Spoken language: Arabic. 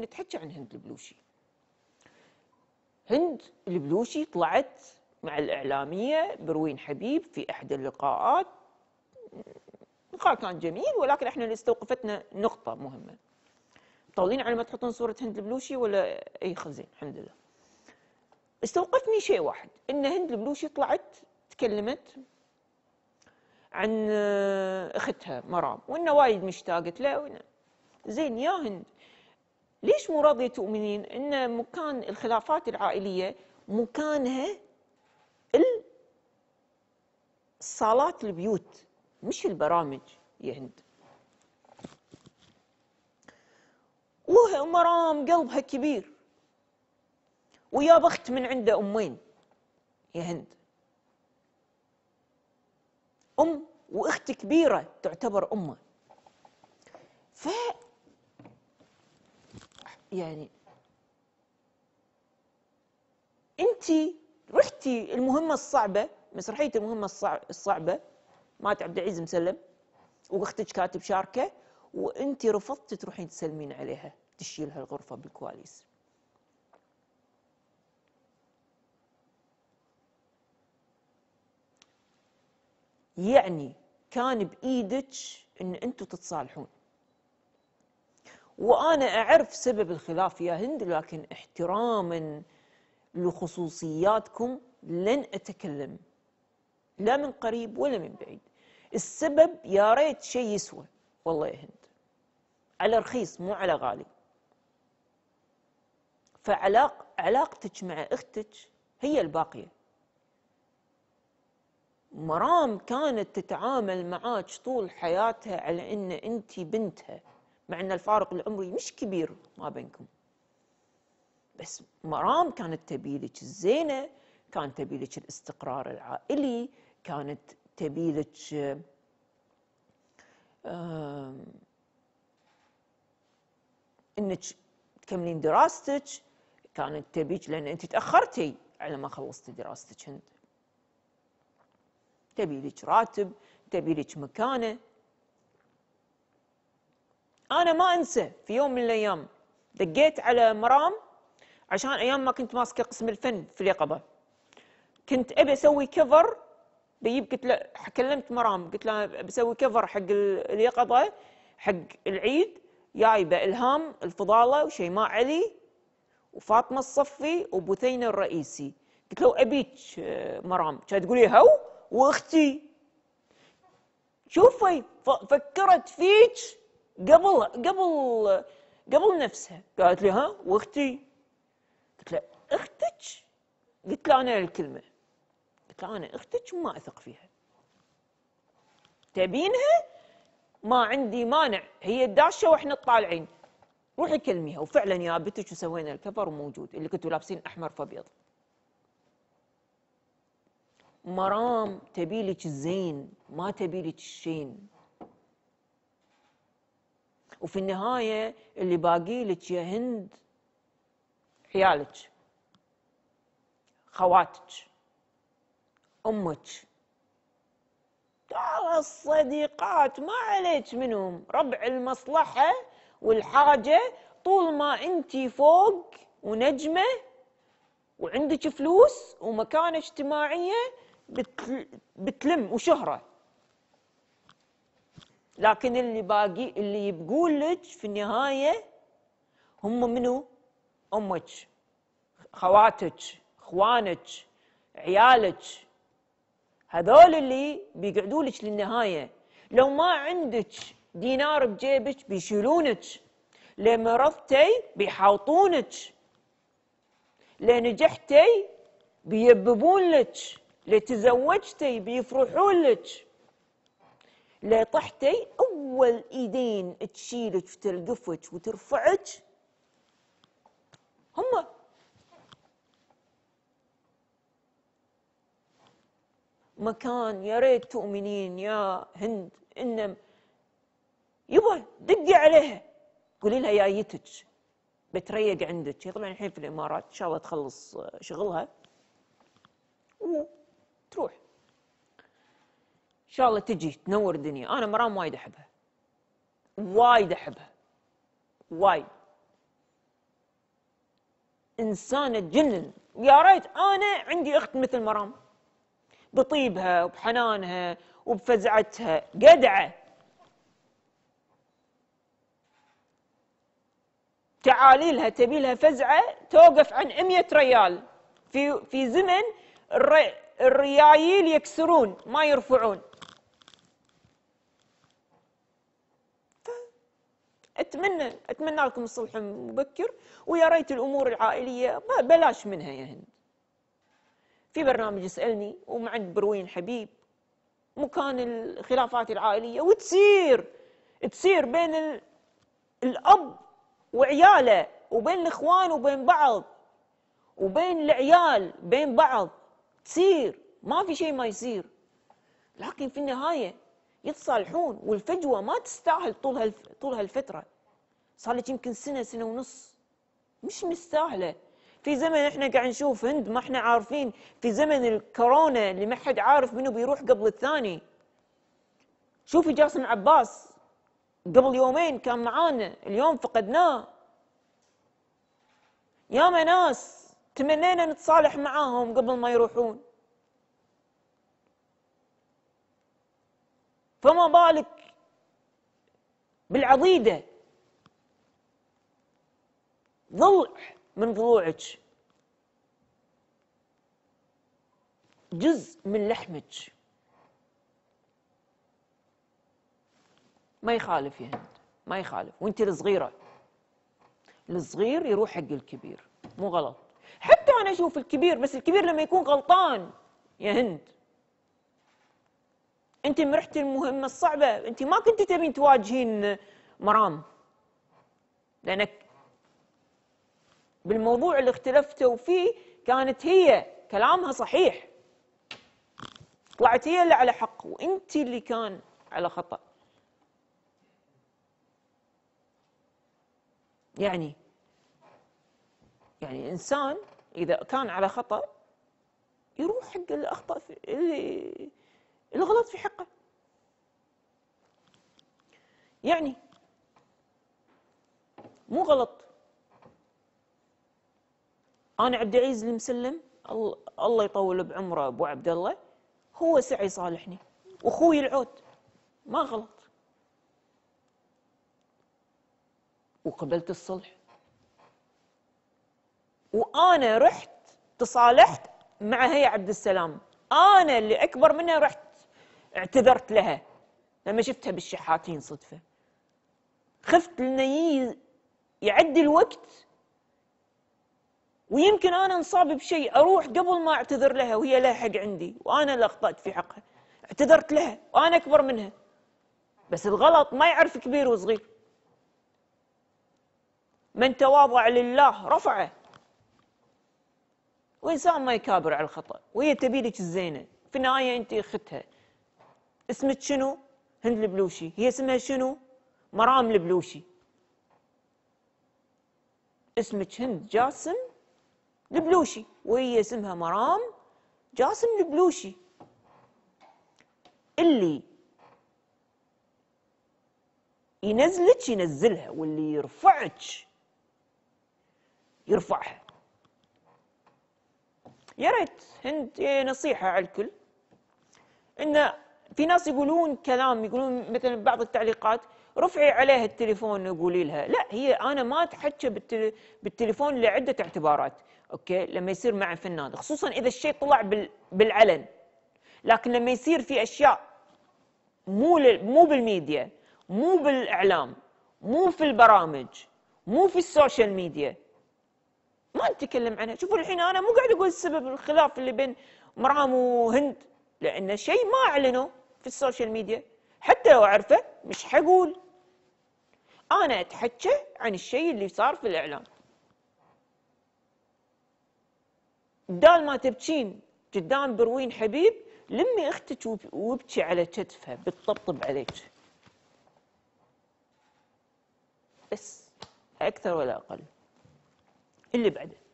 لكن نتحكي عن هند البلوشي هند البلوشي طلعت مع الإعلامية بروين حبيب في إحدى اللقاءات لقاء كان جميل ولكن احنا اللي استوقفتنا نقطة مهمة مطولين على ما تحطون صورة هند البلوشي ولا أي خزين الحمد لله استوقفني شيء واحد ان هند البلوشي طلعت تكلمت عن آه، اختها مرام وانه وايد مشتاقت له زين يا هند ليش مو راضية تؤمنين ان مكان الخلافات العائليه مكانها صالات البيوت مش البرامج يا هند ومرام قلبها كبير ويا بخت من عنده امين يا هند ام واخت كبيره تعتبر امه ف يعني انت رحتي المهمه الصعبه مسرحيه المهمه الصعبه مات عبد العزيز مسلم واختك كاتب شاركه وانت رفضتي تروحين تسلمين عليها تشيلها الغرفه بالكواليس يعني كان بايدك ان انتم تتصالحون وانا اعرف سبب الخلاف يا هند لكن احتراما لخصوصياتكم لن اتكلم لا من قريب ولا من بعيد السبب يا ريت شيء يسوى والله يا هند على رخيص مو على غالي فعلاق علاقتك مع اختك هي الباقيه مرام كانت تتعامل معاك طول حياتها على ان انت بنتها مع ان الفارق العمري مش كبير ما بينكم بس مرام كانت تبي لك الزينه كانت تبي لك الاستقرار العائلي كانت تبي لك انك تكملين دراستك كانت تبيك لان انت تاخرتي على ما خلصتي دراستك انت تبي لك راتب تبي لك مكانه انا ما انسى في يوم من الايام دقيت على مرام عشان ايام ما كنت ماسكه قسم الفن في اليقظه كنت ابي اسوي كفر بجيب قلت له كلمت مرام قلت لها بسوي كفر حق اليقظه حق العيد جايبه الهام الفضاله وشيماء علي وفاطمه الصفي وبثينه الرئيسي قلت له ابيك آه، مرام كانت تقول لي هو واختي شوفي فكرت فيك قبل قبل قبل نفسها قالت لي ها واختي قلت لها اختك قلت لها انا الكلمه قلت لها انا اختك ما اثق فيها تبينها ما عندي مانع هي داشه واحنا طالعين روحي كلميها وفعلا جابتك وسوينا الكفر وموجود اللي كنتوا لابسين احمر فابيض مرام تبي لك الزين ما تبي لك الشين وفي النهايه اللي باقي لك يا هند عيالك خواتك امك ترى الصديقات ما عليك منهم ربع المصلحه والحاجه طول ما انت فوق ونجمه وعندك فلوس ومكانه اجتماعيه بتلم وشهره لكن اللي باقي اللي يبقون لك في النهايه هم منو؟ امك خواتك اخوانك عيالك هذول اللي بيقعدوا لك للنهايه لو ما عندك دينار بجيبك بيشيلونك لمرضتي بيحاوطونك لنجحتي بيببون لك لتزوجتي بيفرحون لك لطحتي اول ايدين تشيلك وتلقفك وترفعك هم مكان يا ريت تؤمنين يا هند ان يبا دقي عليها قولي لها جايتك بتريق عندك هي طبعا الحين في الامارات ان شاء الله تخلص شغلها وتروح شاء الله تجي تنور الدنيا انا مرام وايد احبها وايد احبها وايد انسانه تجنن يا ريت انا عندي اخت مثل مرام بطيبها وبحنانها وبفزعتها جدعه تعاليلها تبي لها فزعه توقف عن 100 ريال في في زمن الرياييل يكسرون ما يرفعون اتمنى اتمنى لكم الصلح مبكر ويا ريت الامور العائليه بلاش منها يا هند في برنامج اسالني ومع بروين حبيب مكان الخلافات العائليه وتصير تصير بين ال... الاب وعياله وبين الاخوان وبين بعض وبين العيال بين بعض تصير ما في شيء ما يصير لكن في النهايه يتصالحون والفجوه ما تستاهل طول هالف... طول هالفتره صار لك يمكن سنه سنه ونص مش مستاهله في زمن احنا قاعد نشوف هند ما احنا عارفين في زمن الكورونا اللي ما حد عارف منو بيروح قبل الثاني شوفي جاسم عباس قبل يومين كان معانا اليوم فقدناه ياما ناس تمنينا نتصالح معاهم قبل ما يروحون فما بالك بالعضيده ضلع من ضلوعك جزء من لحمك ما يخالف يا هند ما يخالف وانت الصغيره الصغير يروح حق الكبير مو غلط حتى انا اشوف الكبير بس الكبير لما يكون غلطان يا هند انت مرحت المهمه الصعبه انت ما كنت تبين تواجهين مرام لانك بالموضوع اللي اختلفتوا فيه كانت هي كلامها صحيح طلعت هي اللي على حق وانت اللي كان على خطا يعني يعني انسان اذا كان على خطا يروح حق في اللي الغلط في حقه يعني مو غلط انا عبد العزيز المسلم الله يطول بعمره ابو عبد الله هو سعي يصالحني واخوي العود ما غلط وقبلت الصلح وانا رحت تصالحت مع هي عبد السلام انا اللي اكبر منها رحت اعتذرت لها لما شفتها بالشحاتين صدفه خفت لنا يعدي الوقت ويمكن انا انصاب بشيء اروح قبل ما اعتذر لها وهي لها حق عندي وانا اللي اخطات في حقها اعتذرت لها وانا اكبر منها بس الغلط ما يعرف كبير وصغير من تواضع لله رفعه وانسان ما يكابر على الخطا وهي تبي لك الزينه في النهايه انت اختها اسمك شنو هند البلوشي هي اسمها شنو مرام البلوشي اسمك هند جاسم البلوشي وهي اسمها مرام جاسم البلوشي اللي ينزلك ينزلها واللي يرفعك يرفعها يا ريت هند إيه، نصيحة على الكل إن في ناس يقولون كلام يقولون مثلا بعض التعليقات رفعي عليها التليفون وقولي لها لا هي انا ما اتحكى بالتليفون لعده اعتبارات اوكي لما يصير مع فنان خصوصا اذا الشيء طلع بالعلن لكن لما يصير في اشياء مو مو بالميديا مو بالاعلام مو في البرامج مو في السوشيال ميديا ما نتكلم عنها شوفوا الحين انا مو قاعد اقول سبب الخلاف اللي بين مرام وهند لان شيء ما اعلنوا في السوشيال ميديا حتى لو اعرفه مش حقول انا اتحكى عن الشيء اللي صار في الاعلام دال ما تبكين قدام بروين حبيب لمي اختك وابكي على كتفها بتطبطب عليك بس اكثر ولا اقل اللي بعده